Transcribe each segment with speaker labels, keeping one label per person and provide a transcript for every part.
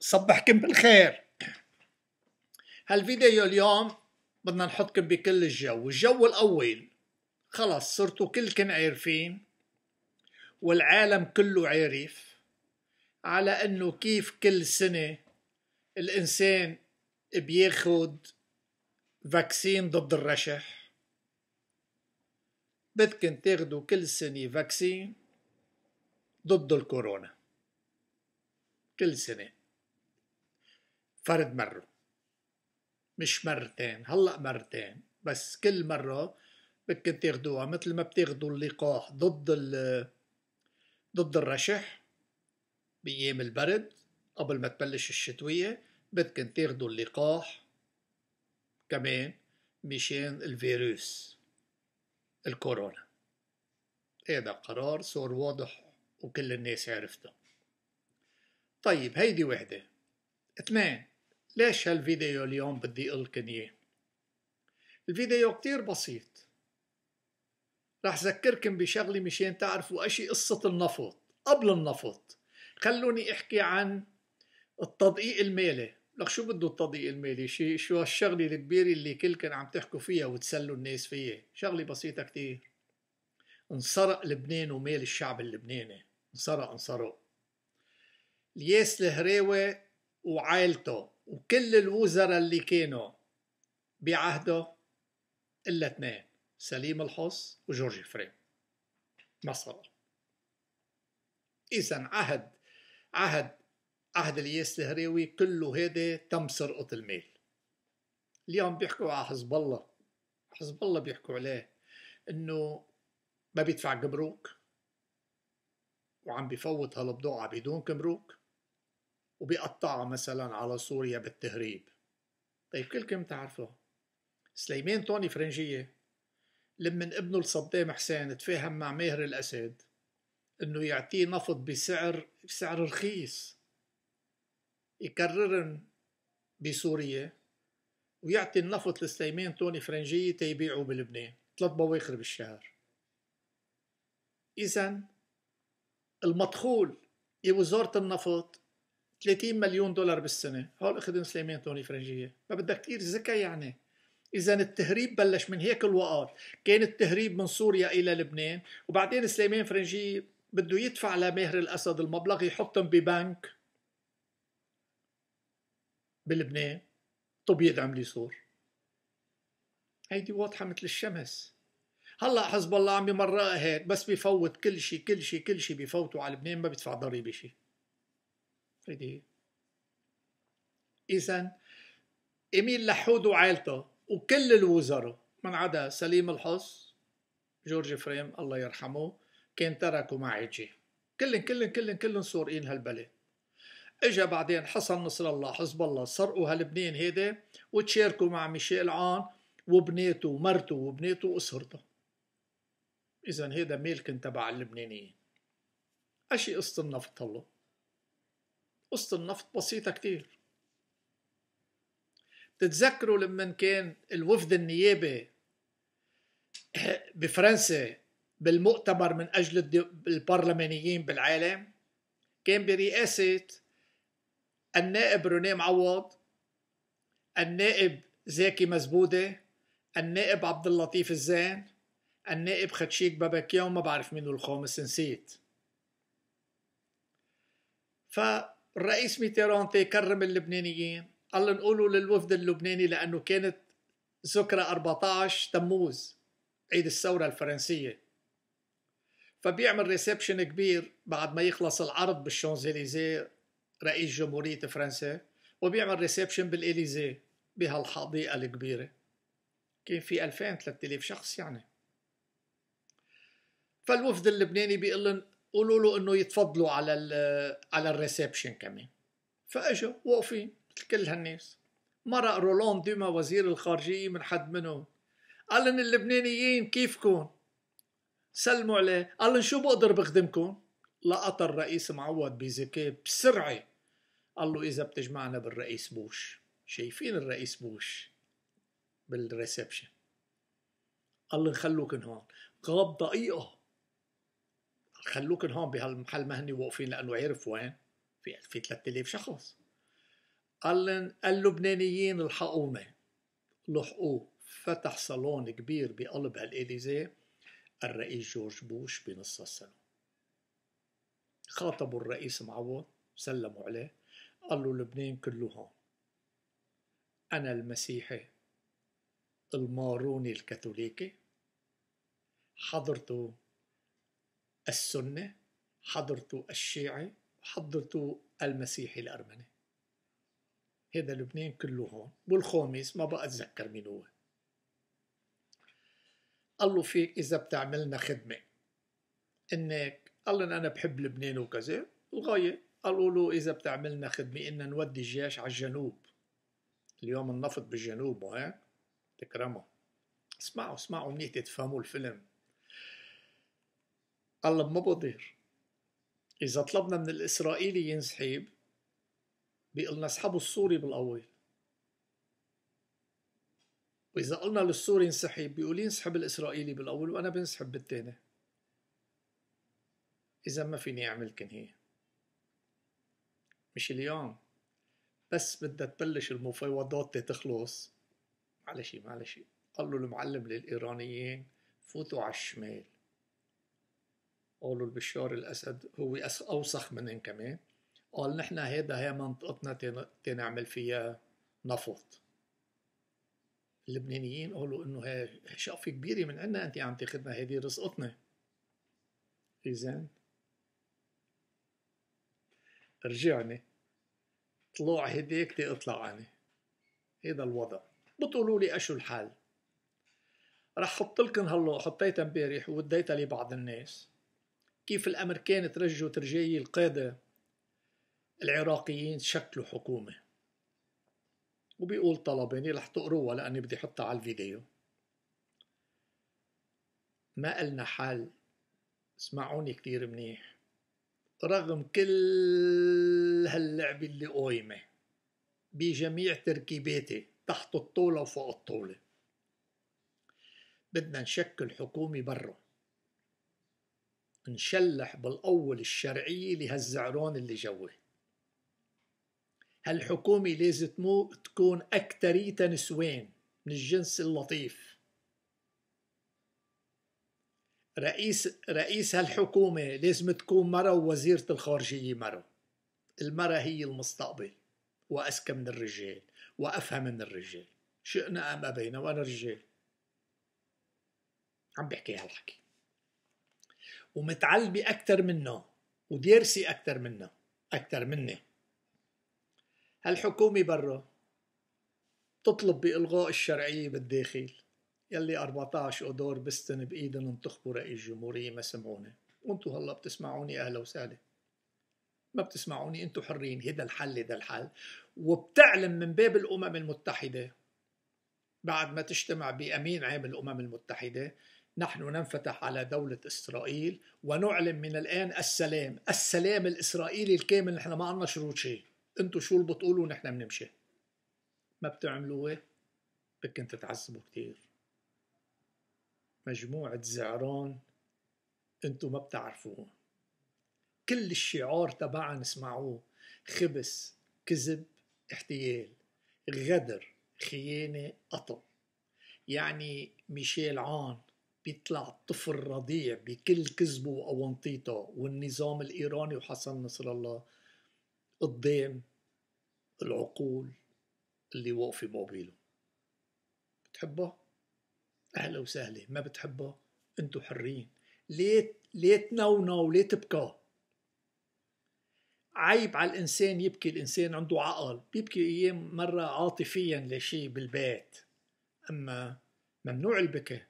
Speaker 1: صبحكم بالخير هالفيديو اليوم بدنا نحطكم بكل الجو الجو الأول خلص صرتوا كلكم عارفين والعالم كله عارف على انه كيف كل سنة الانسان بياخد فاكسين ضد الرشح بدكن تاخدوا كل سنة فاكسين ضد الكورونا كل سنة فرد مرة مش مرتين هلأ مرتين بس كل مرة بدكم تاخدوها مثل ما بتاخدوا اللقاح ضد ال ضد الرشح بأيام البرد قبل ما تبلش الشتوية بدكم تاخدوا اللقاح كمان مشان الفيروس الكورونا هذا قرار صار واضح وكل الناس عرفته طيب هيدي وحدة اثنين ليش هالفيديو اليوم بدي قلكن إياه؟ الفيديو كتير بسيط رح ذكركم بشغلة مشان تعرفوا أشي قصة النفط قبل النفط خلوني أحكي عن التدقيق المالي لك شو بده التدقيق المالي شي شو هالشغلة الكبيرة اللي كلكن عم تحكوا فيها وتسلوا الناس فيها شغلة بسيطة كتير انسرق لبنان ومال الشعب اللبناني انسرق انسرق الياس الهراوي وعائلته وكل الوزراء اللي كانوا بعهده إلا اثنين سليم الحص وجورج فريم ما صار إذا عهد عهد عهد الياس الهراوي كله هذا تم سرقة المال اليوم بيحكوا على حزب الله حزب الله بيحكوا عليه انه ما بيدفع جمرك وعم بفوت هالبضاعة بدون جمرك وبيقطعها مثلا على سوريا بالتهريب طيب كلكم تعرفوا سليمان توني فرنجية لمن ابنه لصدام حسين تفاهم مع ماهر الأسد انه يعطيه نفط بسعر بسعر رخيص يكررن بسوريا ويعطي النفط لسليمان توني فرنجية تيبيعه بلبنان ثلاث بواخر بالشهر إذا المدخول لوزارة النفط 30 مليون دولار بالسنه هول اخذن سليمان توني فرنجيه ما بدك كثير ذكى يعني اذا التهريب بلش من هيك الوقت كان التهريب من سوريا الى لبنان وبعدين سليمان فرنجيه بده يدفع لماهر الاسد المبلغ يحطهم ببنك بلبنان طب يدعم لي سور هيدي واضحه مثل الشمس هلا حزب الله عم يمرقها هيك بس بفوت كل شيء كل شيء كل شيء بفوتوا على لبنان ما بيدفع ضريبه شيء هيدي اذا ايميل لحود وعائلته وكل الوزراء من عدا سليم الحص جورج فريم الله يرحمه كان تركوا جي كلن كلن كلن كلن سورقين هالبلد اجا بعدين حسن نصر الله حزب الله سرقوا هالبنين هيدا وتشاركوا مع ميشيل عون وبناته ومرته وبناته واسرته اذا هيدا ميلكن تبع اللبنانيين اشي قصه النفط الله قصة النفط بسيطة كتير بتتذكروا لما كان الوفد النيابي بفرنسا بالمؤتمر من أجل البرلمانيين بالعالم كان برئاسة النائب روني معوض النائب زاكي مزبودة النائب عبد اللطيف الزين النائب خدشيك باباكيا وما بعرف مين الخامس نسيت ف الرئيس ميتيرون تيكرم اللبنانيين قال لهم قولوا للوفد اللبناني لانه كانت ذكرى 14 تموز عيد الثوره الفرنسيه فبيعمل ريسبشن كبير بعد ما يخلص العرض بالشانزليزيه رئيس جمهوريه فرنسا وبيعمل ريسبشن بالإليزي بهالحديقه الكبيره كان في 2000 3000 شخص يعني فالوفد اللبناني بيقول لهم قولوا له انه يتفضلوا على على الريسبشن كمان فاجوا واقفين مثل كل هالناس مرق رولون ديما وزير الخارجيه من حد منهم قال إن اللبنانيين كيفكم سلموا عليه قال لهم شو بقدر بخدمكم لقط الرئيس معوض بذكاء بسرعه قال له اذا بتجمعنا بالرئيس بوش شايفين الرئيس بوش بالريسبشن قال له خلوكن هون غاب دقيقه خلوكن هون بهالمحل ما هن واقفين لانه عرف وين في في 3000 شخص قال لن اللبنانيين الحقونا لحقوه فتح صالون كبير بقلب هالاليزي الرئيس جورج بوش بنص السنه خاطبوا الرئيس معوض سلموا عليه قال له لبنان كله هون أنا المسيحي الماروني الكاثوليكي حضرته السنة حضرته الشيعي وحضرته المسيحي الأرمني هذا لبنان كله هون والخامس ما بقى أتذكر مين هو قال له فيك إذا بتعملنا خدمة إنك قال له أنا بحب لبنان وكذا الغاية قالوا له إذا بتعملنا خدمة إن نودي الجيش على الجنوب اليوم النفط بالجنوب وهيك تكرمه اسمعوا اسمعوا منيح تفهموا الفيلم الله ما بقدر إذا طلبنا من الإسرائيلي ينسحب لنا اسحبوا السوري بالأول وإذا قلنا للسوري ينسحب بيقول ينسحب الإسرائيلي بالأول وأنا بنسحب بالثاني إذا ما فيني أعمل كنهية مش اليوم بس بدها تبلش المفاوضات تخلص معلش معلش قال له المعلم للإيرانيين فوتوا على الشمال قالوا البشار الأسد هو أوسخ منهم كمان قال نحن هيدا هي منطقتنا تنعمل فيها نفط اللبنانيين قالوا انه هي شقفه كبيره من عنا انت عم تاخذنا هيدي رزقتنا اذا رجعني طلوع هديك تطلع انا هيدا الوضع بتقولوا لي اشو الحل رح حط لكم هاللو حطيتها امبارح وديتها لبعض الناس كيف الأمريكان ترجوا ترجي القادة العراقيين شكلوا حكومة وبيقول طلباني رح تقروها لأني بدي حطها على الفيديو ما قلنا حل اسمعوني كتير منيح رغم كل هاللعبة اللي قايمة بجميع تركيباتي تحت الطولة وفوق الطولة بدنا نشكل حكومة برا نشلح بالأول الشرعية لهالزعرون اللي جوه هالحكومة لازم تكون أكتريتها نسوان من الجنس اللطيف رئيس رئيس هالحكومة لازم تكون مرة ووزيرة الخارجية مرة المرة هي المستقبل وأذكى من الرجال وأفهم من الرجال شئنا أم أبينا وأنا رجال عم بحكي هالحكي ومتعلبة أكثر منه وديرسي أكثر منه أكثر مني هالحكومة برا تطلب بإلغاء الشرعية بالداخل يلي 14 أدور بستن بإيدن انتخبوا رئيس جمهورية ما سمعوني وانتو هلا بتسمعوني أهلا وسهلا ما بتسمعوني انتو حرين هيدا الحل هيدا الحل وبتعلم من باب الأمم المتحدة بعد ما تجتمع بأمين عام الأمم المتحدة نحن ننفتح على دولة إسرائيل ونعلن من الآن السلام السلام الإسرائيلي الكامل نحن ما عنا شروط شيء أنتوا شو اللي بتقولوا نحن بنمشي ما بتعملوه إيه؟ بكن تتعذبوا كتير مجموعة زعران أنتوا ما بتعرفوه كل الشعار تبعها نسمعوه خبس كذب احتيال غدر خيانة قطع يعني ميشيل عان بيطلع الطفل رضيع بكل كذبه وأونطيته والنظام الإيراني وحسن نصر الله قدام العقول اللي واقفة مقابله بتحبه؟ أهلا وسهلا ما بتحبه؟ أنتو حرين ليه ليه تنونو ليه تبكى؟ عيب على الإنسان يبكي الإنسان عنده عقل بيبكي أيام مرة عاطفيا لشيء بالبيت أما ممنوع البكي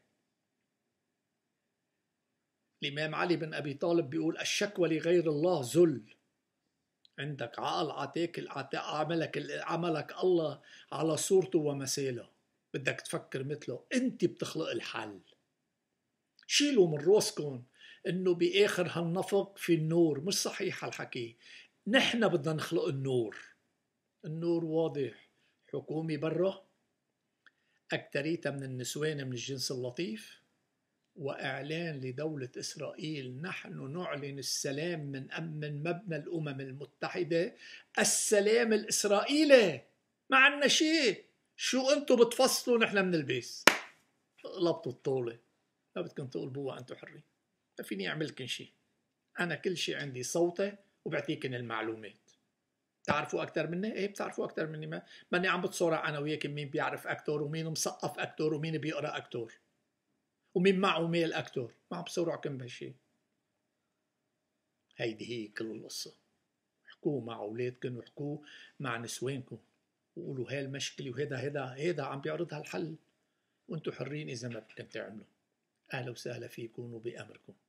Speaker 1: الإمام علي بن أبي طالب بيقول الشكوى لغير الله ذل عندك عقل عطيك عملك عملك الله على صورته ومثاله بدك تفكر مثله انت بتخلق الحل شيلوا من راسكم انه باخر هالنفق في النور مش صحيح هالحكي نحن بدنا نخلق النور النور واضح حكومي برا أكتريتها من النسوان من الجنس اللطيف واعلان لدوله اسرائيل نحن نعلن السلام من امن مبنى الامم المتحده السلام الاسرائيلي ما عندنا شيء شو انتم بتفصلوا نحن بنلبس لبطوا الطاوله ما بدكم تقلبوها انتم حرين ما فيني اعملكن شيء انا كل شيء عندي صوتي وبعطيكن المعلومات بتعرفوا اكثر مني؟ ايه بتعرفوا اكثر مني ما ماني عم بتصارع انا وياك مين بيعرف اكتور ومين مثقف اكتور ومين بيقرا اكتور ومين معه ميل اكتور ما عم بصير عكم بهالشيء هيدي هي كل القصه احكوا مع اولادكم واحكوا مع نسوانكم وقولوا هاي المشكله وهذا هذا هذا عم بيعرضها الحل وانتم حرين اذا ما بدكم تعملوا اهلا وسهلا فيكم وبامركم